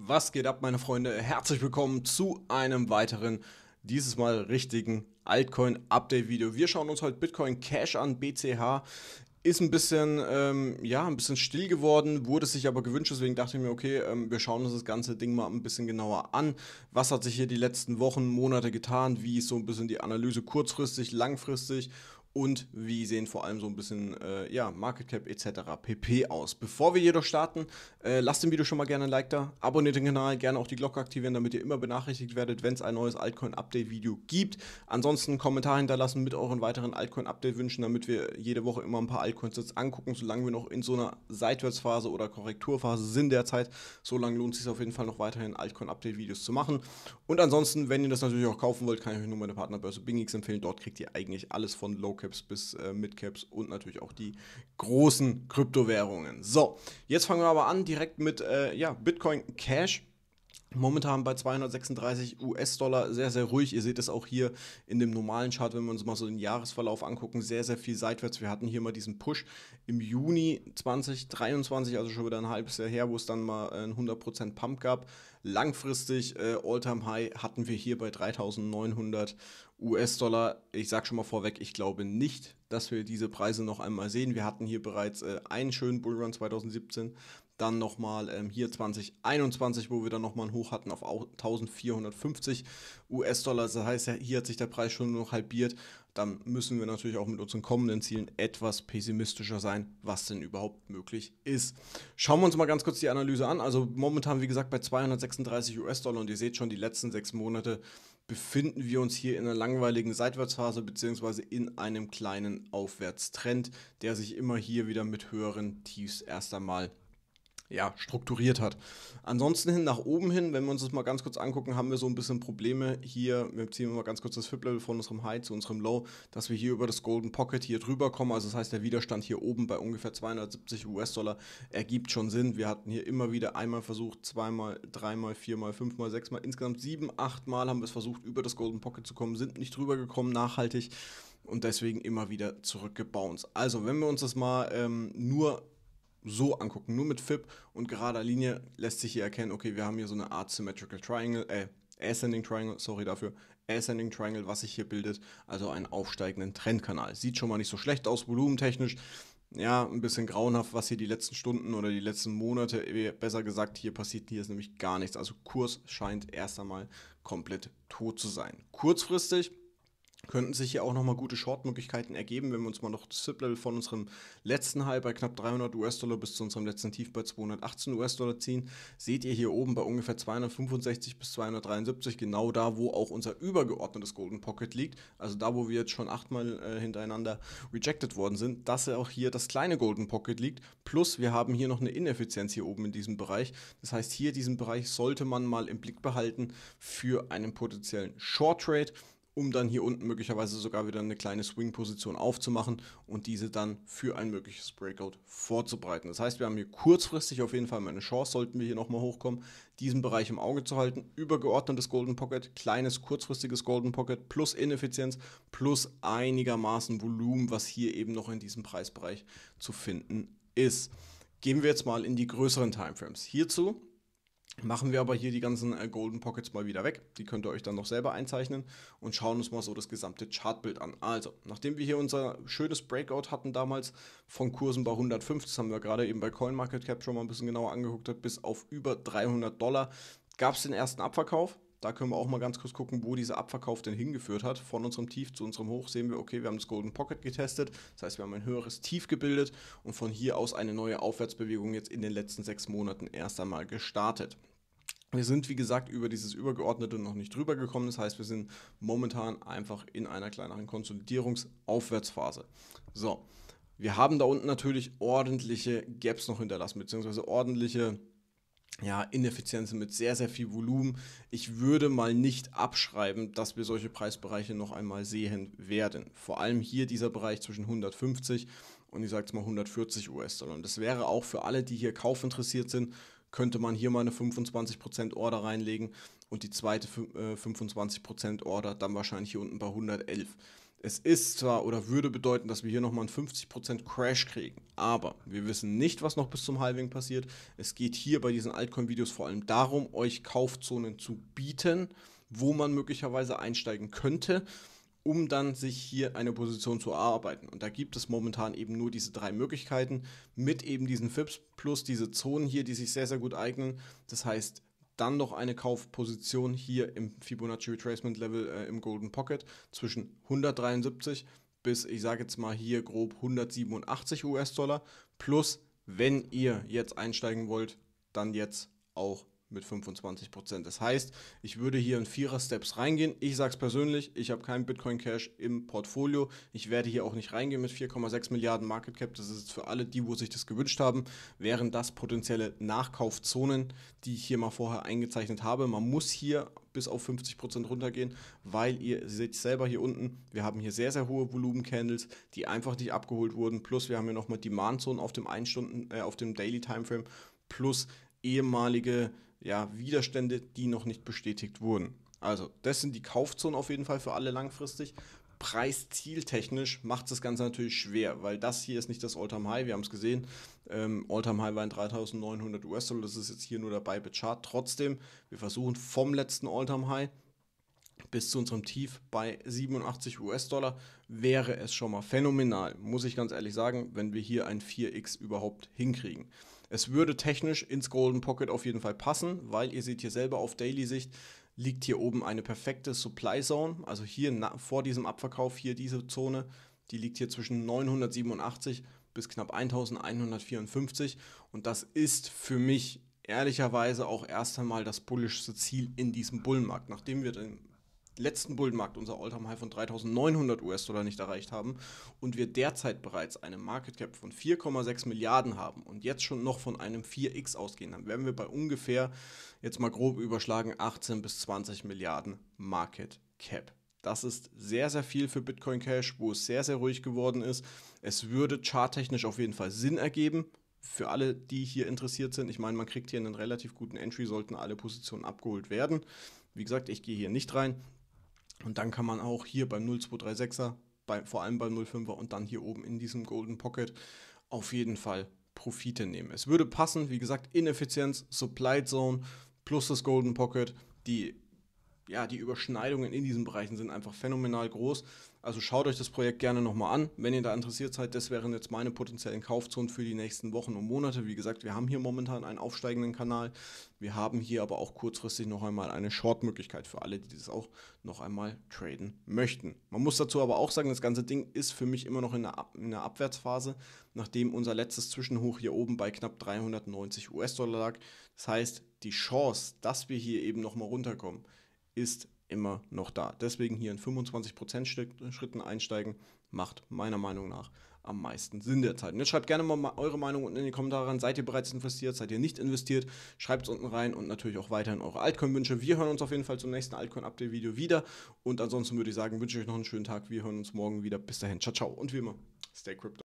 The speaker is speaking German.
Was geht ab, meine Freunde? Herzlich willkommen zu einem weiteren, dieses Mal richtigen Altcoin-Update-Video. Wir schauen uns heute halt Bitcoin Cash an, BCH. Ist ein bisschen, ähm, ja, ein bisschen still geworden, wurde sich aber gewünscht, deswegen dachte ich mir, okay, ähm, wir schauen uns das ganze Ding mal ein bisschen genauer an. Was hat sich hier die letzten Wochen, Monate getan? Wie ist so ein bisschen die Analyse kurzfristig, langfristig? und wie sehen vor allem so ein bisschen äh, ja, Market Cap etc. pp. aus. Bevor wir jedoch starten, äh, lasst dem Video schon mal gerne ein Like da, abonniert den Kanal, gerne auch die Glocke aktivieren, damit ihr immer benachrichtigt werdet, wenn es ein neues Altcoin-Update-Video gibt. Ansonsten einen Kommentar hinterlassen mit euren weiteren Altcoin-Update-Wünschen, damit wir jede Woche immer ein paar Altcoins jetzt angucken, solange wir noch in so einer Seitwärtsphase oder Korrekturphase sind derzeit. Solange lohnt es sich auf jeden Fall noch weiterhin Altcoin-Update-Videos zu machen. Und ansonsten, wenn ihr das natürlich auch kaufen wollt, kann ich euch nur meine Partnerbörse BingX empfehlen. Dort kriegt ihr eigentlich alles von Low caps bis äh, Mid-Caps und natürlich auch die großen Kryptowährungen. So, jetzt fangen wir aber an direkt mit äh, ja, Bitcoin Cash. Momentan bei 236 US-Dollar sehr, sehr ruhig. Ihr seht es auch hier in dem normalen Chart, wenn wir uns mal so den Jahresverlauf angucken, sehr, sehr viel seitwärts. Wir hatten hier mal diesen Push im Juni 2023, also schon wieder ein halbes Jahr her, wo es dann mal einen 100% Pump gab. Langfristig äh, All-Time-High hatten wir hier bei 3900 US-Dollar. Ich sage schon mal vorweg, ich glaube nicht, dass wir diese Preise noch einmal sehen. Wir hatten hier bereits äh, einen schönen Bullrun 2017. Dann nochmal ähm, hier 2021, wo wir dann nochmal einen Hoch hatten auf 1450 US-Dollar. Das heißt, hier hat sich der Preis schon noch halbiert. Dann müssen wir natürlich auch mit unseren kommenden Zielen etwas pessimistischer sein, was denn überhaupt möglich ist. Schauen wir uns mal ganz kurz die Analyse an. Also momentan, wie gesagt, bei 236 US-Dollar und ihr seht schon, die letzten sechs Monate befinden wir uns hier in einer langweiligen Seitwärtsphase beziehungsweise in einem kleinen Aufwärtstrend, der sich immer hier wieder mit höheren Tiefs erst einmal ja, strukturiert hat. Ansonsten hin nach oben hin, wenn wir uns das mal ganz kurz angucken, haben wir so ein bisschen Probleme hier. Wir ziehen mal ganz kurz das FIP-Level von unserem High zu unserem Low, dass wir hier über das Golden Pocket hier drüber kommen. Also das heißt, der Widerstand hier oben bei ungefähr 270 US-Dollar ergibt schon Sinn. Wir hatten hier immer wieder einmal versucht, zweimal, dreimal, viermal, fünfmal, sechsmal, insgesamt sieben, achtmal haben wir es versucht, über das Golden Pocket zu kommen, sind nicht drüber gekommen, nachhaltig und deswegen immer wieder zurückgebounced. Also, wenn wir uns das mal ähm, nur so angucken, nur mit FIP und gerader Linie lässt sich hier erkennen, okay, wir haben hier so eine Art Symmetrical Triangle, äh, Ascending Triangle, sorry dafür, Ascending Triangle, was sich hier bildet, also einen aufsteigenden Trendkanal. Sieht schon mal nicht so schlecht aus, volumentechnisch. Ja, ein bisschen grauenhaft, was hier die letzten Stunden oder die letzten Monate, äh, besser gesagt, hier passiert. Hier ist nämlich gar nichts. Also Kurs scheint erst einmal komplett tot zu sein. Kurzfristig könnten sich hier auch nochmal gute Short-Möglichkeiten ergeben, wenn wir uns mal noch das Zip-Level von unserem letzten High bei knapp 300 US-Dollar bis zu unserem letzten Tief bei 218 US-Dollar ziehen. Seht ihr hier oben bei ungefähr 265 bis 273, genau da, wo auch unser übergeordnetes Golden Pocket liegt, also da, wo wir jetzt schon achtmal äh, hintereinander rejected worden sind, dass ja auch hier das kleine Golden Pocket liegt. Plus, wir haben hier noch eine Ineffizienz hier oben in diesem Bereich. Das heißt, hier diesen Bereich sollte man mal im Blick behalten für einen potenziellen Short-Trade um dann hier unten möglicherweise sogar wieder eine kleine Swing-Position aufzumachen und diese dann für ein mögliches Breakout vorzubereiten. Das heißt, wir haben hier kurzfristig auf jeden Fall mal eine Chance, sollten wir hier nochmal hochkommen, diesen Bereich im Auge zu halten. Übergeordnetes Golden Pocket, kleines kurzfristiges Golden Pocket plus Ineffizienz plus einigermaßen Volumen, was hier eben noch in diesem Preisbereich zu finden ist. Gehen wir jetzt mal in die größeren Timeframes. Hierzu Machen wir aber hier die ganzen äh, Golden Pockets mal wieder weg. Die könnt ihr euch dann noch selber einzeichnen und schauen uns mal so das gesamte Chartbild an. Also, nachdem wir hier unser schönes Breakout hatten damals von Kursen bei 105, das haben wir gerade eben bei CoinMarketCap schon mal ein bisschen genauer angeguckt, bis auf über 300 Dollar, gab es den ersten Abverkauf da können wir auch mal ganz kurz gucken, wo dieser Abverkauf denn hingeführt hat. Von unserem Tief zu unserem Hoch sehen wir, okay, wir haben das Golden Pocket getestet. Das heißt, wir haben ein höheres Tief gebildet und von hier aus eine neue Aufwärtsbewegung jetzt in den letzten sechs Monaten erst einmal gestartet. Wir sind, wie gesagt, über dieses Übergeordnete noch nicht drüber gekommen. Das heißt, wir sind momentan einfach in einer kleineren Konsolidierungsaufwärtsphase. So, wir haben da unten natürlich ordentliche Gaps noch hinterlassen, beziehungsweise ordentliche ja, Ineffizienzen mit sehr, sehr viel Volumen. Ich würde mal nicht abschreiben, dass wir solche Preisbereiche noch einmal sehen werden. Vor allem hier dieser Bereich zwischen 150 und ich sage jetzt mal 140 US-Dollar. Und das wäre auch für alle, die hier kaufinteressiert sind, könnte man hier mal eine 25% Order reinlegen und die zweite 25% äh, Order dann wahrscheinlich hier unten bei 111. Es ist zwar oder würde bedeuten, dass wir hier nochmal einen 50% Crash kriegen, aber wir wissen nicht, was noch bis zum Halving passiert. Es geht hier bei diesen Altcoin-Videos vor allem darum, euch Kaufzonen zu bieten, wo man möglicherweise einsteigen könnte, um dann sich hier eine Position zu erarbeiten. Und da gibt es momentan eben nur diese drei Möglichkeiten mit eben diesen FIPS plus diese Zonen hier, die sich sehr, sehr gut eignen. Das heißt, dann noch eine Kaufposition hier im Fibonacci Retracement Level äh, im Golden Pocket zwischen 173 bis, ich sage jetzt mal hier grob 187 US-Dollar. Plus, wenn ihr jetzt einsteigen wollt, dann jetzt auch mit 25 Prozent. Das heißt, ich würde hier in Vierer-Steps reingehen. Ich sage es persönlich, ich habe keinen Bitcoin Cash im Portfolio. Ich werde hier auch nicht reingehen mit 4,6 Milliarden Market Cap. Das ist für alle die, wo sich das gewünscht haben, wären das potenzielle Nachkaufzonen, die ich hier mal vorher eingezeichnet habe. Man muss hier bis auf 50% Prozent runtergehen, weil ihr seht selber hier unten, wir haben hier sehr, sehr hohe Volumen-Candles, die einfach nicht abgeholt wurden. Plus wir haben hier nochmal Demand-Zonen auf dem 1 Stunden, äh, auf dem Daily Timeframe, plus ehemalige ja, Widerstände, die noch nicht bestätigt wurden. Also, das sind die Kaufzonen auf jeden Fall für alle langfristig. Preiszieltechnisch macht es das Ganze natürlich schwer, weil das hier ist nicht das All-Time High. Wir haben es gesehen. Ähm, All-Time High war in 3900 US-Dollar. Das ist jetzt hier nur dabei Chart. Trotzdem, wir versuchen vom letzten All-Time High bis zu unserem Tief bei 87 US-Dollar wäre es schon mal phänomenal, muss ich ganz ehrlich sagen, wenn wir hier ein 4x überhaupt hinkriegen. Es würde technisch ins Golden Pocket auf jeden Fall passen, weil ihr seht hier selber auf Daily-Sicht liegt hier oben eine perfekte Supply Zone. Also hier vor diesem Abverkauf, hier diese Zone, die liegt hier zwischen 987 bis knapp 1154. Und das ist für mich ehrlicherweise auch erst einmal das bullischste Ziel in diesem Bullenmarkt. Nachdem wir den letzten Bullenmarkt unser Alltime High von 3.900 US-Dollar nicht erreicht haben und wir derzeit bereits eine Market Cap von 4,6 Milliarden haben und jetzt schon noch von einem 4x ausgehen, dann wären wir bei ungefähr, jetzt mal grob überschlagen, 18 bis 20 Milliarden Market Cap. Das ist sehr, sehr viel für Bitcoin Cash, wo es sehr, sehr ruhig geworden ist. Es würde charttechnisch auf jeden Fall Sinn ergeben. Für alle, die hier interessiert sind, ich meine, man kriegt hier einen relativ guten Entry, sollten alle Positionen abgeholt werden. Wie gesagt, ich gehe hier nicht rein. Und dann kann man auch hier beim 0236er, bei, vor allem beim 05er und dann hier oben in diesem Golden Pocket auf jeden Fall Profite nehmen. Es würde passen, wie gesagt, Ineffizienz, Supply Zone plus das Golden Pocket, die ja, die Überschneidungen in diesen Bereichen sind einfach phänomenal groß. Also schaut euch das Projekt gerne nochmal an, wenn ihr da interessiert seid. Das wären jetzt meine potenziellen Kaufzonen für die nächsten Wochen und Monate. Wie gesagt, wir haben hier momentan einen aufsteigenden Kanal. Wir haben hier aber auch kurzfristig noch einmal eine Short-Möglichkeit für alle, die das auch noch einmal traden möchten. Man muss dazu aber auch sagen, das ganze Ding ist für mich immer noch in einer, Ab in einer Abwärtsphase, nachdem unser letztes Zwischenhoch hier oben bei knapp 390 US-Dollar lag. Das heißt, die Chance, dass wir hier eben nochmal runterkommen, ist immer noch da. Deswegen hier in 25% Schritten einsteigen, macht meiner Meinung nach am meisten Sinn derzeit. Und jetzt schreibt gerne mal eure Meinung unten in die Kommentare rein. Seid ihr bereits investiert? Seid ihr nicht investiert? Schreibt es unten rein und natürlich auch weiterhin eure Altcoin-Wünsche. Wir hören uns auf jeden Fall zum nächsten Altcoin-Update-Video wieder. Und ansonsten würde ich sagen, wünsche ich euch noch einen schönen Tag. Wir hören uns morgen wieder. Bis dahin. Ciao, ciao. Und wie immer, stay crypto.